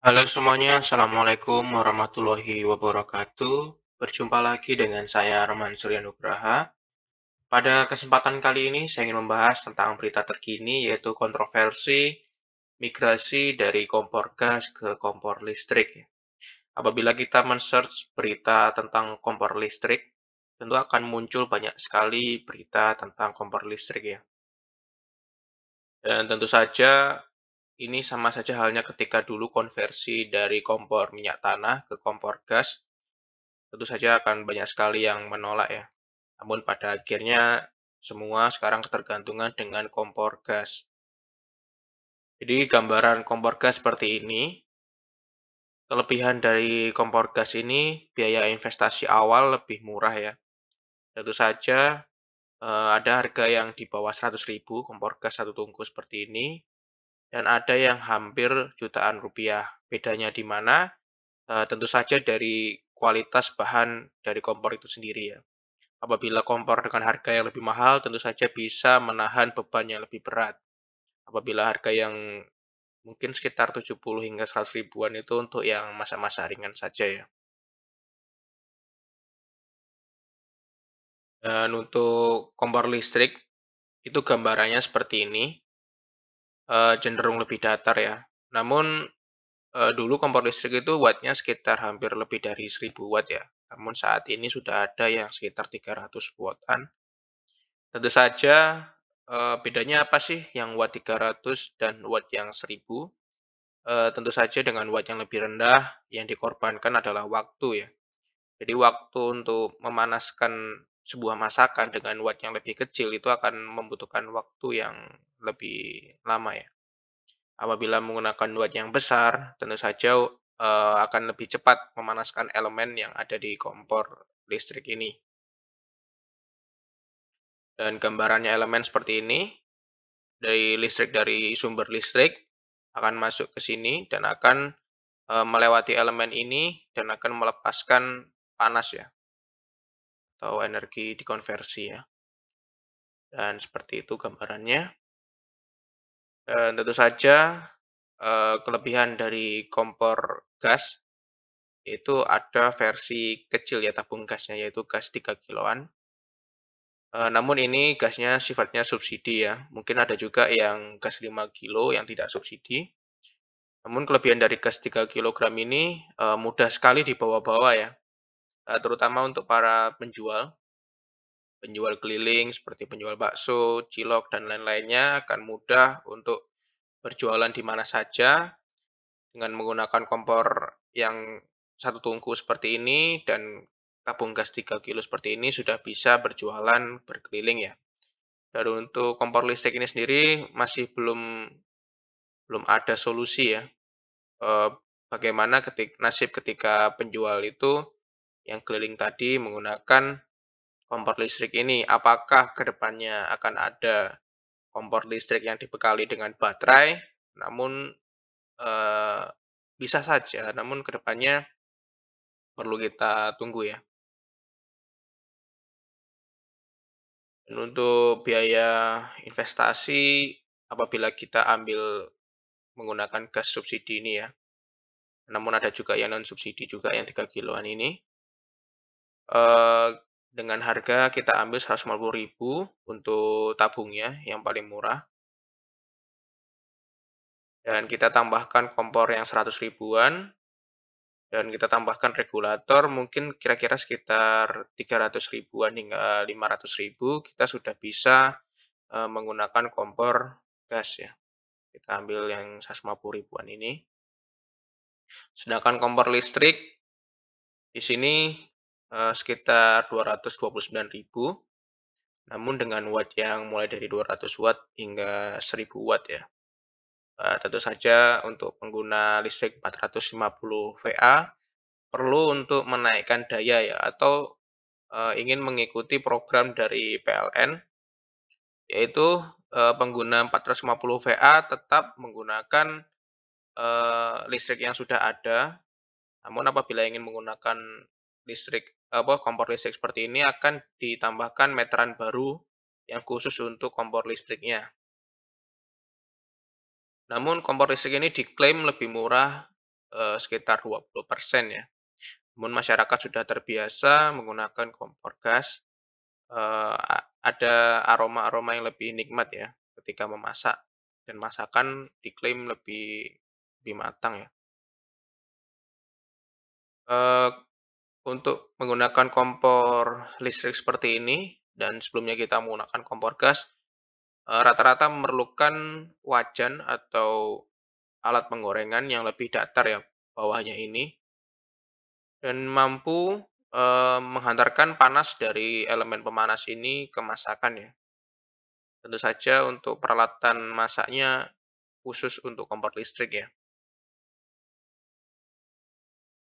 Halo semuanya, Assalamualaikum warahmatullahi wabarakatuh. Berjumpa lagi dengan saya Arman Suryanugraha. Pada kesempatan kali ini saya ingin membahas tentang berita terkini yaitu kontroversi migrasi dari kompor gas ke kompor listrik. Apabila kita men-search berita tentang kompor listrik, tentu akan muncul banyak sekali berita tentang kompor listrik ya. Dan tentu saja ini sama saja halnya ketika dulu konversi dari kompor minyak tanah ke kompor gas, tentu saja akan banyak sekali yang menolak ya. Namun pada akhirnya semua sekarang ketergantungan dengan kompor gas. Jadi gambaran kompor gas seperti ini. Kelebihan dari kompor gas ini biaya investasi awal lebih murah ya. Tentu saja eh, ada harga yang di bawah 100.000 kompor gas satu tungku seperti ini dan ada yang hampir jutaan rupiah. Bedanya di mana? E, tentu saja dari kualitas bahan dari kompor itu sendiri ya. Apabila kompor dengan harga yang lebih mahal, tentu saja bisa menahan beban yang lebih berat. Apabila harga yang mungkin sekitar 70 hingga 100 ribuan itu untuk yang masa-masa ringan saja ya. Dan untuk kompor listrik, itu gambarannya seperti ini uh, cenderung lebih datar ya. Namun uh, dulu kompor listrik itu wattnya sekitar hampir lebih dari 1000 watt ya. Namun saat ini sudah ada yang sekitar 300 wattan. Tentu saja uh, bedanya apa sih yang watt 300 dan watt yang 1000? Uh, tentu saja dengan watt yang lebih rendah yang dikorbankan adalah waktu ya. Jadi waktu untuk memanaskan sebuah masakan dengan watt yang lebih kecil itu akan membutuhkan waktu yang lebih lama ya. Apabila menggunakan watt yang besar, tentu saja uh, akan lebih cepat memanaskan elemen yang ada di kompor listrik ini. Dan gambarannya elemen seperti ini, dari listrik dari sumber listrik akan masuk ke sini dan akan eh, melewati elemen ini dan akan melepaskan panas ya, atau energi dikonversi ya. Dan seperti itu gambarannya. Dan tentu saja eh, kelebihan dari kompor gas itu ada versi kecil ya tabung gasnya yaitu gas 3 kiloan. Eh, namun ini gasnya sifatnya subsidi ya. Mungkin ada juga yang gas 5 kilo yang tidak subsidi. Namun kelebihan dari gas 3 kg ini eh, mudah sekali dibawa-bawa ya Eh, terutama untuk para penjual penjual keliling seperti penjual bakso, cilok dan lain-lainnya akan mudah untuk berjualan di mana saja dengan menggunakan kompor yang satu tungku seperti ini dan tabung gas 3 kilo seperti ini sudah bisa berjualan berkeliling ya. Dan untuk kompor listrik ini sendiri masih belum belum ada solusi ya. Eh, bagaimana ketik, nasib ketika penjual itu yang keliling tadi menggunakan kompor listrik ini. Apakah kedepannya akan ada kompor listrik yang dibekali dengan baterai? Namun e, bisa saja, namun kedepannya perlu kita tunggu ya. Dan untuk biaya investasi, apabila kita ambil menggunakan gas subsidi ini ya, namun ada juga yang non subsidi juga yang 3 kiloan ini Eh, dengan harga kita ambil 150.000 untuk tabungnya yang paling murah. Dan kita tambahkan kompor yang 100 ribuan dan kita tambahkan regulator mungkin kira-kira sekitar 300 ribuan hingga 500 ribu kita sudah bisa eh, menggunakan kompor gas ya. Kita ambil yang 150 ribuan ini. Sedangkan kompor listrik di sini Eh, sekitar ribu, namun dengan watt yang mulai dari 200 watt hingga 1000 watt ya. Eh, tentu saja untuk pengguna listrik 450 VA perlu untuk menaikkan daya ya atau eh, ingin mengikuti program dari PLN yaitu pengguna 450 VA tetap menggunakan listrik yang sudah ada. Namun apabila ingin menggunakan listrik apa kompor listrik seperti ini akan ditambahkan meteran baru yang khusus untuk kompor listriknya. Namun kompor listrik ini diklaim lebih murah eh, sekitar 20% ya. Namun masyarakat sudah terbiasa menggunakan kompor gas. Eh, ada aroma-aroma yang lebih nikmat ya ketika memasak dan masakan diklaim lebih lebih matang ya. Eh, untuk menggunakan kompor listrik seperti ini dan sebelumnya kita menggunakan kompor gas eh, rata-rata memerlukan wajan atau alat penggorengan yang lebih datar ya bawahnya ini dan mampu eh, menghantarkan panas dari elemen pemanas ini ke masakan ya tentu saja untuk peralatan masaknya khusus untuk kompor listrik ya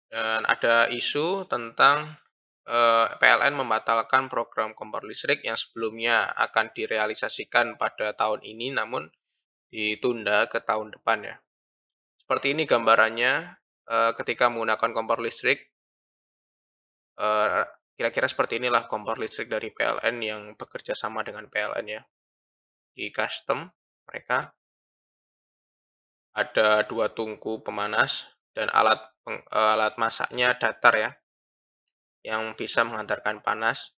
dan ada isu tentang eh, PLN membatalkan program kompor listrik yang sebelumnya akan direalisasikan pada tahun ini namun ditunda ke tahun depan ya. Seperti ini gambarannya eh, ketika menggunakan kompor listrik. Eh, kira-kira seperti inilah kompor listrik dari PLN yang bekerja sama dengan PLN ya. Di custom mereka ada dua tungku pemanas dan alat Eh, alat masaknya datar ya yang bisa menghantarkan panas.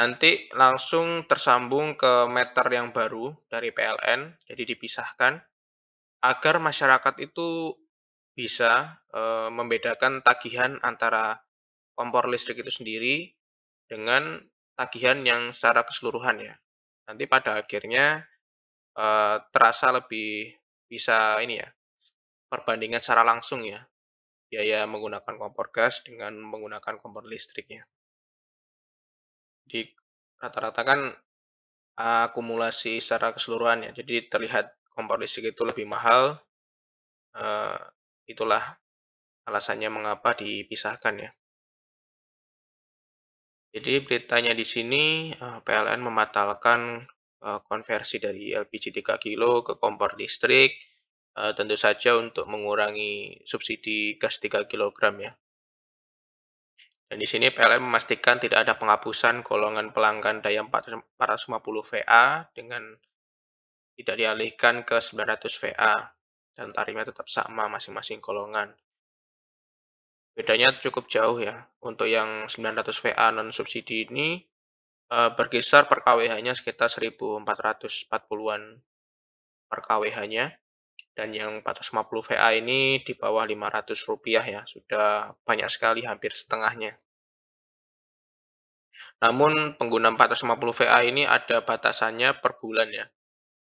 Nanti langsung tersambung ke meter yang baru dari PLN, jadi dipisahkan agar masyarakat itu bisa e, membedakan tagihan antara kompor listrik itu sendiri dengan tagihan yang secara keseluruhan ya. Nanti pada akhirnya e, terasa lebih bisa ini ya perbandingan secara langsung ya biaya menggunakan kompor gas dengan menggunakan kompor listriknya. Di rata-rata kan ah, akumulasi secara keseluruhan ya, jadi terlihat kompor listrik itu lebih mahal. Eh, itulah alasannya mengapa dipisahkan ya. Jadi beritanya di sini eh, PLN membatalkan eh, konversi dari LPG 3 kilo ke kompor listrik Eh, tentu saja untuk mengurangi subsidi gas 3 kg ya. Dan di sini PLN memastikan tidak ada penghapusan golongan pelanggan daya 450 VA dengan tidak dialihkan ke 900 VA dan tarifnya tetap sama masing-masing golongan. Bedanya cukup jauh ya. Untuk yang 900 VA non subsidi ini eh, berkisar per kWh-nya sekitar 1440-an per kWh-nya dan yang 450 VA ini di bawah 500 rupiah ya, sudah banyak sekali hampir setengahnya. Namun pengguna 450 VA ini ada batasannya per bulan ya.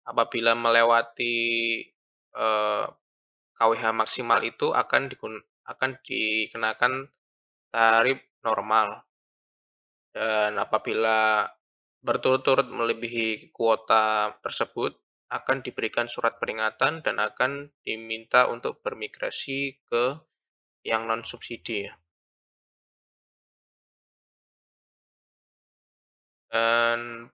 Apabila melewati eh, KWH maksimal itu akan digun akan dikenakan tarif normal. Dan apabila berturut-turut melebihi kuota tersebut, akan diberikan surat peringatan dan akan diminta untuk bermigrasi ke yang non subsidi Dan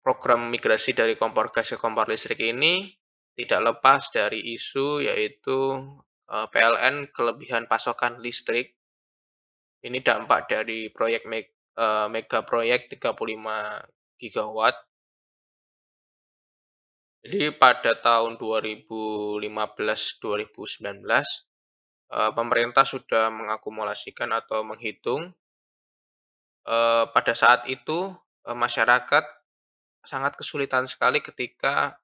program migrasi dari kompor gas ke kompor listrik ini tidak lepas dari isu yaitu eh, PLN kelebihan pasokan listrik. Ini dampak dari proyek eh, mega proyek 35 gigawatt jadi pada tahun 2015-2019 eh, pemerintah sudah mengakumulasikan atau menghitung eh, pada saat itu eh, masyarakat sangat kesulitan sekali ketika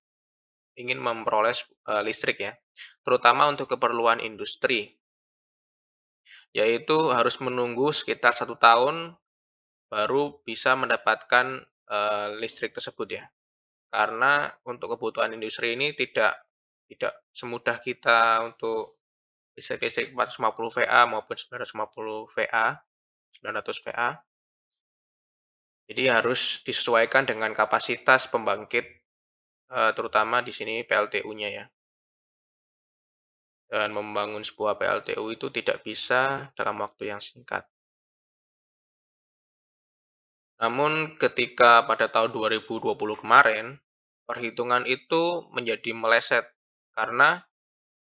ingin memperoleh listrik ya, terutama untuk keperluan industri, yaitu harus menunggu sekitar satu tahun baru bisa mendapatkan listrik tersebut ya karena untuk kebutuhan industri ini tidak tidak semudah kita untuk listrik-listrik 450 VA maupun 950 VA, 900 VA. Jadi harus disesuaikan dengan kapasitas pembangkit, eh, terutama di sini PLTU-nya ya. Dan membangun sebuah PLTU itu tidak bisa dalam waktu yang singkat. Namun ketika pada tahun 2020 kemarin, perhitungan itu menjadi meleset karena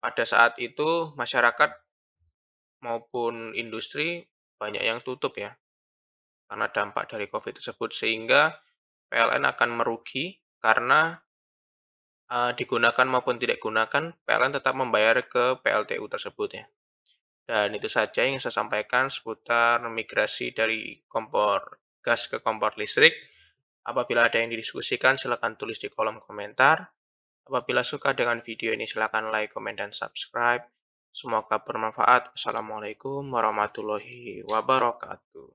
pada saat itu masyarakat maupun industri banyak yang tutup ya karena dampak dari COVID tersebut sehingga PLN akan merugi karena uh, digunakan maupun tidak digunakan PLN tetap membayar ke PLTU tersebut ya. Dan itu saja yang saya sampaikan seputar migrasi dari kompor gas ke kompor listrik. Apabila ada yang didiskusikan, silakan tulis di kolom komentar. Apabila suka dengan video ini, silakan like, komen, dan subscribe. Semoga bermanfaat. Assalamualaikum warahmatullahi wabarakatuh.